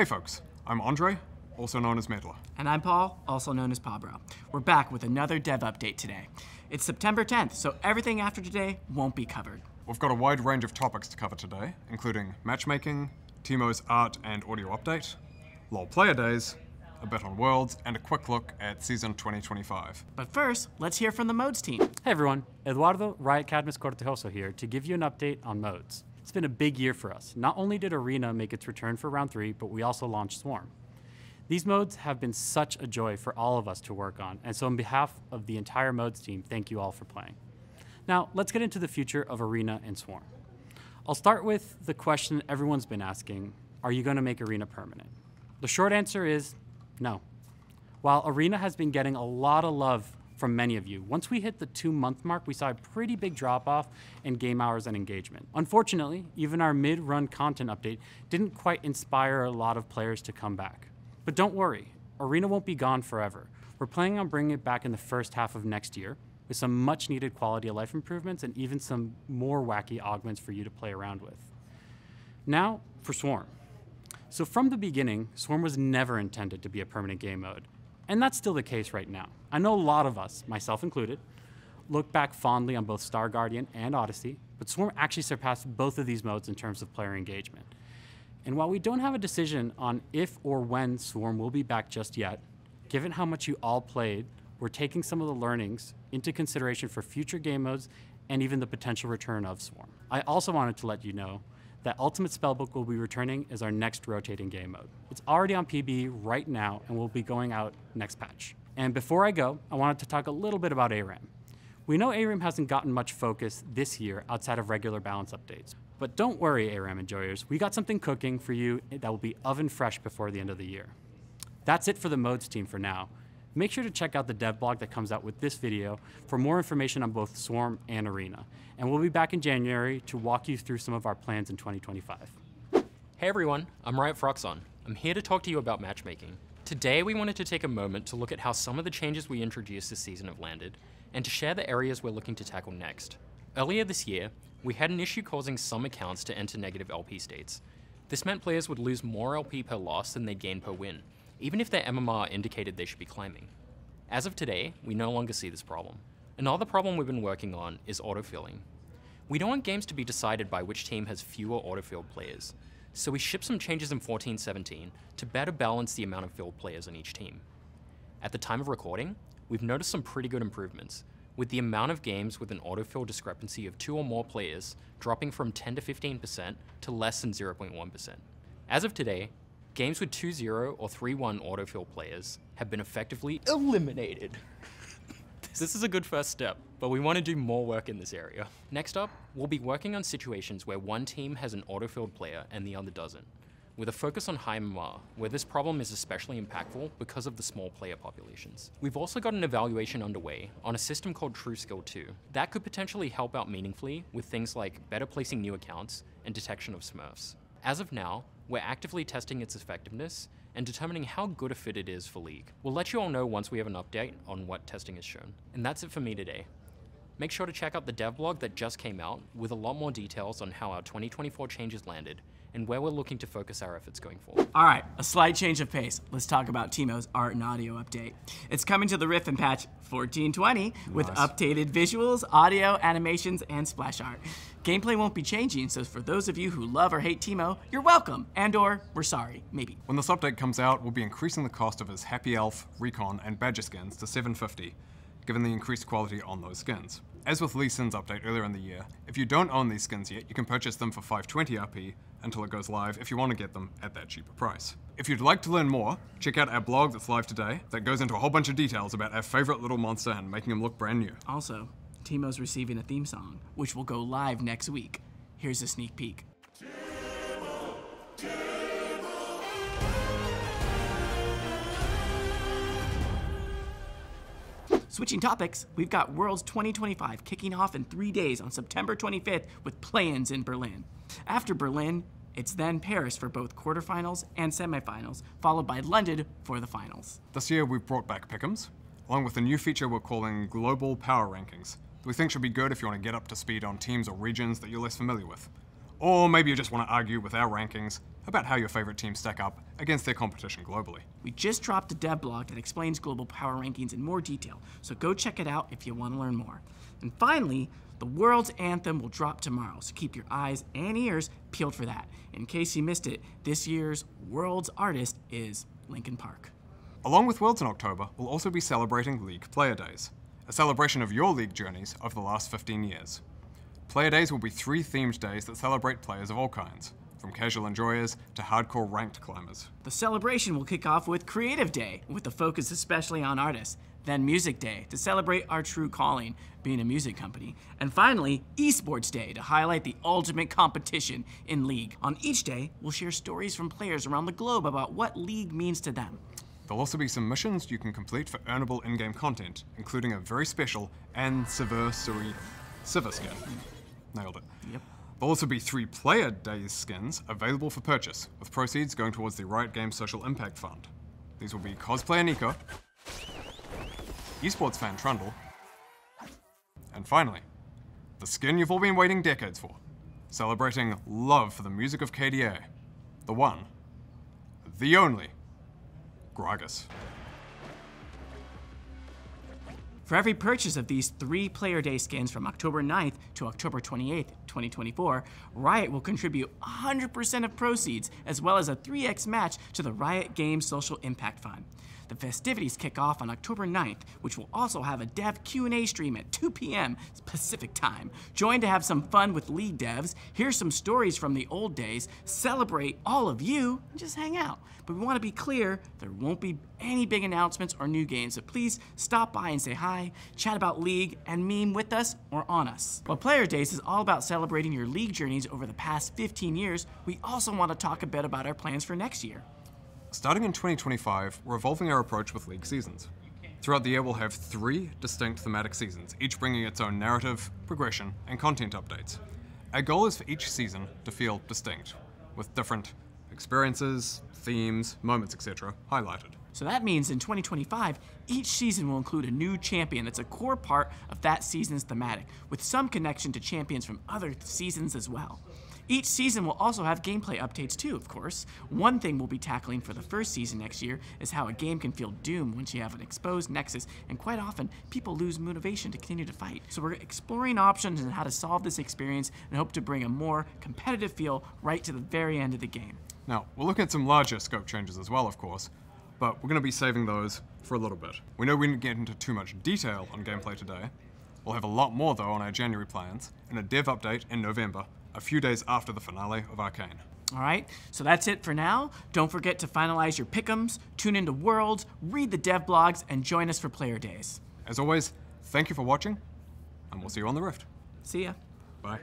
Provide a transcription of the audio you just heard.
Hey folks, I'm Andre, also known as Medler. And I'm Paul, also known as Pabro. We're back with another dev update today. It's September 10th, so everything after today won't be covered. We've got a wide range of topics to cover today, including matchmaking, Timo's art and audio update, LoL player days, a bit on Worlds, and a quick look at Season 2025. But first, let's hear from the Modes team. Hey everyone, Eduardo Riot Cadmus Cortejoso here to give you an update on Modes. It's been a big year for us. Not only did Arena make its return for round three, but we also launched Swarm. These modes have been such a joy for all of us to work on, and so on behalf of the entire modes team, thank you all for playing. Now, let's get into the future of Arena and Swarm. I'll start with the question everyone's been asking, are you gonna make Arena permanent? The short answer is no. While Arena has been getting a lot of love from many of you. Once we hit the two month mark, we saw a pretty big drop off in game hours and engagement. Unfortunately, even our mid run content update didn't quite inspire a lot of players to come back. But don't worry, Arena won't be gone forever. We're planning on bringing it back in the first half of next year with some much needed quality of life improvements and even some more wacky augments for you to play around with. Now for Swarm. So from the beginning, Swarm was never intended to be a permanent game mode. And that's still the case right now. I know a lot of us, myself included, look back fondly on both Star Guardian and Odyssey, but Swarm actually surpassed both of these modes in terms of player engagement. And while we don't have a decision on if or when Swarm will be back just yet, given how much you all played, we're taking some of the learnings into consideration for future game modes and even the potential return of Swarm. I also wanted to let you know that Ultimate Spellbook will be returning as our next rotating game mode. It's already on PB right now and will be going out next patch. And before I go, I wanted to talk a little bit about ARAM. We know ARAM hasn't gotten much focus this year outside of regular balance updates. But don't worry, ARAM enjoyers, we got something cooking for you that will be oven fresh before the end of the year. That's it for the modes team for now, Make sure to check out the dev blog that comes out with this video for more information on both Swarm and Arena. And we'll be back in January to walk you through some of our plans in 2025. Hey everyone, I'm Riot Froxon. I'm here to talk to you about matchmaking. Today we wanted to take a moment to look at how some of the changes we introduced this season have landed, and to share the areas we're looking to tackle next. Earlier this year, we had an issue causing some accounts to enter negative LP states. This meant players would lose more LP per loss than they'd gain per win, even if their MMR indicated they should be claiming. As of today, we no longer see this problem. Another problem we've been working on is autofilling. We don't want games to be decided by which team has fewer autofill players, so we shipped some changes in 14.17 to better balance the amount of field players on each team. At the time of recording, we've noticed some pretty good improvements, with the amount of games with an autofill discrepancy of two or more players dropping from 10 to 15% to less than 0.1%. As of today, Games with 2-0 or 3-1 autofill players have been effectively eliminated. this is a good first step, but we want to do more work in this area. Next up, we'll be working on situations where one team has an autofilled player and the other doesn't, with a focus on high MMR, where this problem is especially impactful because of the small player populations. We've also got an evaluation underway on a system called TrueSkill 2. That could potentially help out meaningfully with things like better placing new accounts and detection of smurfs. As of now, we're actively testing its effectiveness and determining how good a fit it is for League. We'll let you all know once we have an update on what testing has shown. And that's it for me today. Make sure to check out the dev blog that just came out with a lot more details on how our 2024 changes landed and where we're looking to focus our efforts going forward. All right, a slight change of pace. Let's talk about Timo's art and audio update. It's coming to the Riff and Patch 1420 nice. with updated visuals, audio, animations, and splash art. Gameplay won't be changing, so for those of you who love or hate Timo, you're welcome, and or we're sorry, maybe. When this update comes out, we'll be increasing the cost of his Happy Elf, Recon, and Badger skins to 750, given the increased quality on those skins. As with Lee Sin's update earlier in the year, if you don't own these skins yet, you can purchase them for 520 RP, until it goes live if you want to get them at that cheaper price. If you'd like to learn more, check out our blog that's live today that goes into a whole bunch of details about our favorite little monster and making him look brand new. Also, Timo's receiving a theme song, which will go live next week. Here's a sneak peek. Timo, Timo. Switching topics, we've got Worlds 2025 kicking off in three days on September 25th with play-ins in Berlin. After Berlin, it's then Paris for both quarterfinals and semifinals, followed by London for the finals. This year we've brought back Pick'ems, along with a new feature we're calling Global Power Rankings, that we think should be good if you want to get up to speed on teams or regions that you're less familiar with. Or maybe you just want to argue with our rankings about how your favorite teams stack up against their competition globally. We just dropped a dev blog that explains global power rankings in more detail, so go check it out if you want to learn more. And finally, the world's anthem will drop tomorrow, so keep your eyes and ears peeled for that. In case you missed it, this year's world's artist is Linkin Park. Along with Worlds in October, we'll also be celebrating League Player Days, a celebration of your league journeys over the last 15 years. Player days will be three themed days that celebrate players of all kinds, from casual enjoyers to hardcore ranked climbers. The celebration will kick off with Creative Day, with a focus especially on artists, then Music Day to celebrate our true calling, being a music company, and finally, Esports Day to highlight the ultimate competition in League. On each day, we'll share stories from players around the globe about what League means to them. There'll also be some missions you can complete for earnable in-game content, including a very special and severe Suri Civer skin. Nailed it. Yep. There'll also be three player days skins available for purchase, with proceeds going towards the Riot Games Social Impact Fund. These will be cosplayer Nico, esports fan Trundle, and finally, the skin you've all been waiting decades for, celebrating love for the music of KDA, the one, the only, Gragas. For every purchase of these three player day skins from October 9th to October 28th, 2024, Riot will contribute 100% of proceeds, as well as a 3x match to the Riot Games Social Impact Fund. The festivities kick off on October 9th, which will also have a dev Q&A stream at 2 p.m. Pacific time. Join to have some fun with lead devs, hear some stories from the old days, celebrate all of you, and just hang out. But we want to be clear, there won't be any big announcements or new games, so please stop by and say hi, chat about League, and meme with us or on us. While Player Days is all about celebrating your League journeys over the past 15 years, we also want to talk a bit about our plans for next year. Starting in 2025, we're evolving our approach with league seasons. Throughout the year, we'll have three distinct thematic seasons, each bringing its own narrative, progression, and content updates. Our goal is for each season to feel distinct, with different experiences, themes, moments, etc., highlighted. So that means in 2025, each season will include a new champion that's a core part of that season's thematic, with some connection to champions from other seasons as well. Each season will also have gameplay updates too, of course. One thing we'll be tackling for the first season next year is how a game can feel doomed once you have an exposed nexus, and quite often, people lose motivation to continue to fight. So we're exploring options and how to solve this experience and hope to bring a more competitive feel right to the very end of the game. Now, we're looking at some larger scope changes as well, of course but we're going to be saving those for a little bit. We know we didn't get into too much detail on gameplay today. We'll have a lot more though on our January plans, and a dev update in November, a few days after the finale of Arcane. All right, so that's it for now. Don't forget to finalize your pickums, tune into Worlds, read the dev blogs, and join us for player days. As always, thank you for watching, and we'll see you on the Rift. See ya. Bye.